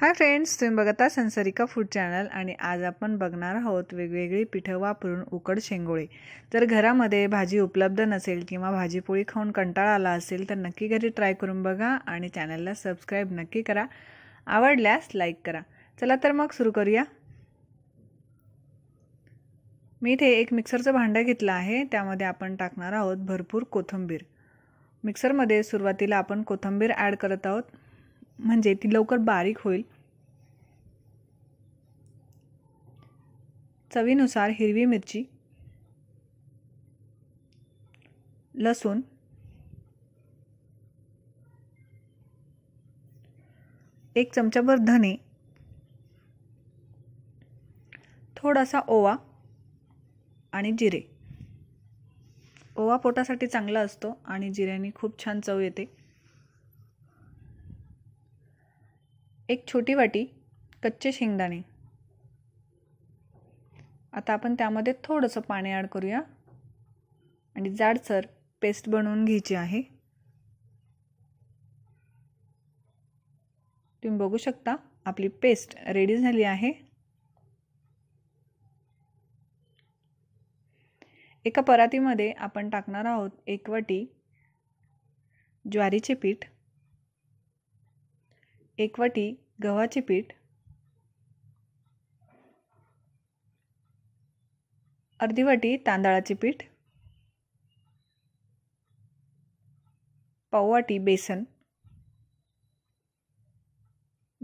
hi friends तुम्ही बघता संसारिका food channel आणि आज आपण बघणार आहोत वेगवेगळी पिठं वापरून उकड शेंगोळे तर घरामध्ये भाजी उपलब्ध नसेल किंवा भाजीपोळी खाऊन कंटाळा आला असेल तर नक्की घरी ट्राय करून बघा आणि चॅनलला सबस्क्राईब नक्की करा आवडल्यास लाईक करा चला तर मग सुरू करूया मी इथे एक मिक्सरचं भांडं घेतलं आहे त्यामध्ये आपण टाकणार आहोत भरपूर कोथिंबीर मिक्सरमध्ये सुरुवातीला आपण कोथिंबीर ॲड करत आहोत म्हणजे ती लवकर बारीक होईल चवीनुसार हिरवी मिरची लसूण एक चमचाभर धने थोडासा ओवा आणि जिरे ओवा पोटासाठी चांगला असतो आणि जिऱ्याने खूप छान चव येते एक छोटी वाटी कच्चे शेंगदाणे आता आपण त्यामध्ये थोडंसं पाणी ॲड करूया आणि जाडसर पेस्ट बनवून घ्यायची आहे तुम्ही बघू शकता आपली पेस्ट रेडी झाली आहे एका परातीमध्ये आपण टाकणार आहोत एक वाटी ज्वारीचे पीठ एक वाटी गव्हाचे पीठ अर्धी वाटी तांदळाचे पीठ पाववाटी बेसन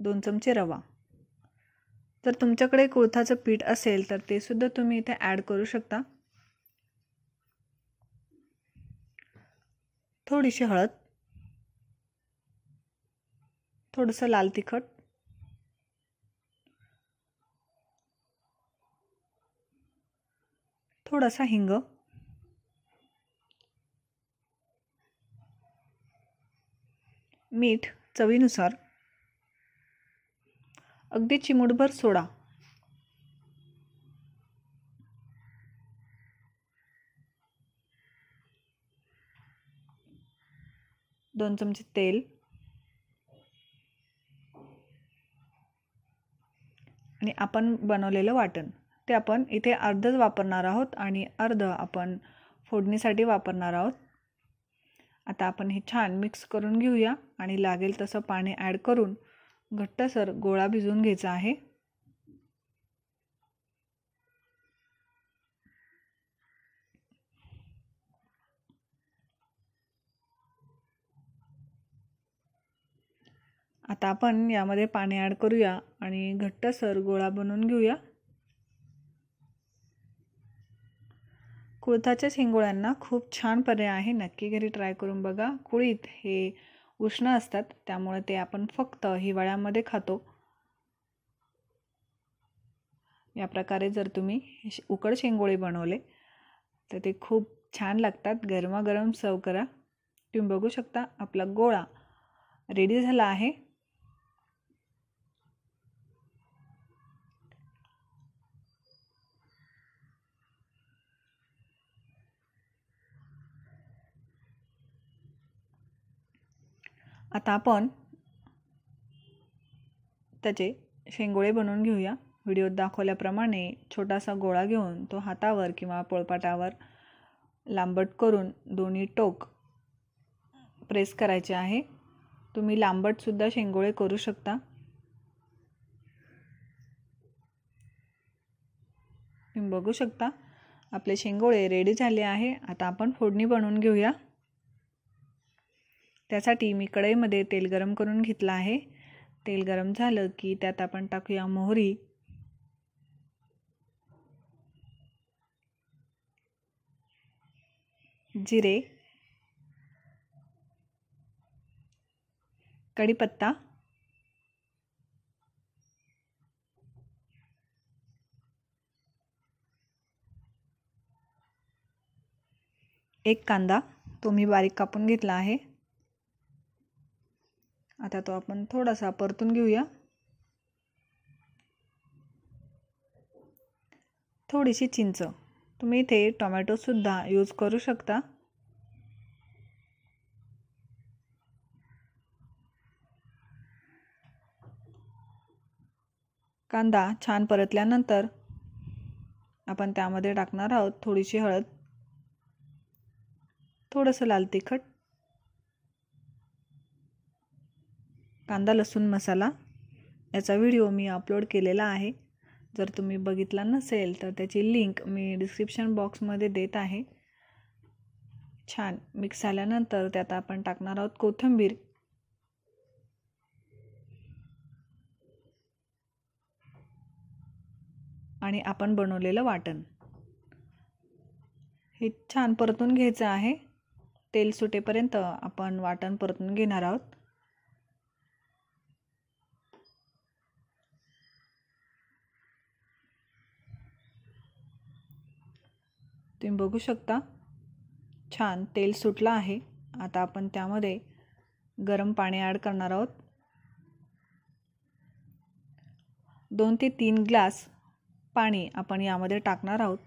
दोन चमचे रवा जर तुमच्याकडे कोळथाचं पीठ असेल तर ते सुद्धा तुम्ही इथे ॲड करू शकता थोडीशी हळद थोडंसं लाल तिखट थोडासा हिंग मीठ चवीनुसार अगदी चिमुडभर सोडा दोन चमचे तेल आपण बनवलेलं वाटण ते आपण इथे अर्धच वापरणार आहोत आणि अर्ध आपण फोडणीसाठी वापरणार आहोत आता आपण हे छान मिक्स करून घेऊया आणि लागेल तसं पाणी ॲड करून घट्टसर गोळा भिजवून घ्यायचा आहे आता आपण यामध्ये पाणी ॲड करूया आणि घट्टसर गोळा बनवून घेऊया कुळथाच्या शेंगोळ्यांना खूप छान पर्याय आहे नक्की घरी ट्राय करून बघा कुळीत हे उष्ण असतात त्यामुळे ते आपण फक्त हिवाळ्यामध्ये खातो या प्रकारे जर तुम्ही उकड शेंगोळे बनवले तर ते खूप छान लागतात गरमागरम सर्व करा तुम्ही बघू शकता आपला गोळा रेडी झाला आहे आता आपण त्याचे शेंगोळे बनवून घेऊया व्हिडिओत दाखवल्याप्रमाणे छोटासा गोळा घेऊन तो हातावर किंवा पोळपाटावर लांबट करून दोन्ही टोक प्रेस करायचे आहे तुम्ही लांबटसुद्धा शेंगोळे करू शकता तुम्ही बघू शकता आपले शेंगोळे रेडी झाले आहे आता आपण फोडणी बनवून घेऊया त्यासाठी मी कढईमध्ये तेल गरम करून घेतलं आहे तेल गरम झालं की त्यात आपण टाकूया मोहरी जिरे कढीपत्ता एक कांदा तो मी बारीक कापून घेतला आहे आता तो आपण थोडासा परतून घेऊया थोडीशी चिंच तुम्ही इथे टोमॅटोसुद्धा यूज करू शकता कांदा छान परतल्यानंतर आपण त्यामध्ये टाकणार आहोत थोडीशी हळद थोडंसं लाल तिखट कांदा लसूण मसाला याचा व्हिडिओ मी अपलोड केलेला आहे जर तुम्ही बघितला नसेल तर त्याची लिंक मी डिस्क्रिप्शन बॉक्समध्ये देत आहे छान मिक्स झाल्यानंतर त्यात आपण टाकणार आहोत कोथिंबीर आणि आपण बनवलेलं वाटण हे छान परतून घ्यायचं आहे तेल सुटेपर्यंत आपण वाटण परतून घेणार आहोत तुम्ही बघू शकता छान तेल सुटला आहे आता आपण त्यामध्ये गरम पाणी ॲड करणार आहोत दोन ते तीन ग्लास पाणी आपण यामध्ये टाकणार आहोत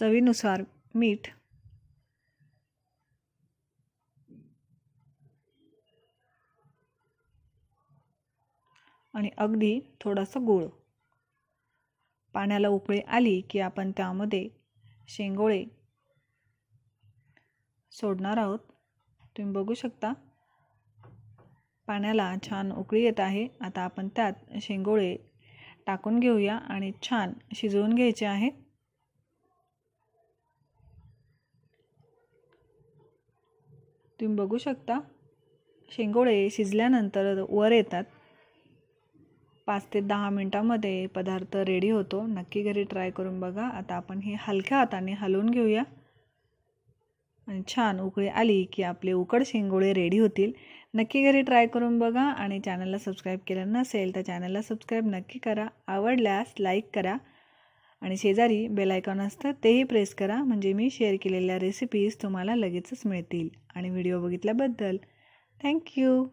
चवीनुसार मीठ आणि अगदी थोडासा गूळ पाण्याला उकळी आली की आपण त्यामध्ये शेंगोळे सोडणार आहोत तुम्ही बघू शकता पाण्याला छान उकळी येत आहे आता आपण त्यात शेंगोळे टाकून घेऊया आणि छान शिजवून घ्यायचे आहे तुम्ही बघू शकता शेंगोळे शिजल्यानंतर वर येतात पाच ते दहा मिनटामध्ये पदार्थ रेडी होतो नक्की घरी ट्राय करून बघा आता आपण हे हलक्या हाताने हलवून घेऊया आणि छान उकळी आली की आपले उकड शेंगोळे रेडी होतील नक्की घरी ट्राय करून बघा आणि चॅनलला सबस्क्राईब केलं नसेल तर चॅनलला सबस्क्राईब नक्की करा आवडल्यास लाईक करा आणि शेजारी बेल बेलायकॉन असतं तेही प्रेस करा म्हणजे मी शेअर केलेल्या रेसिपीज तुम्हाला लगेचच मिळतील आणि व्हिडिओ बघितल्याबद्दल थँक्यू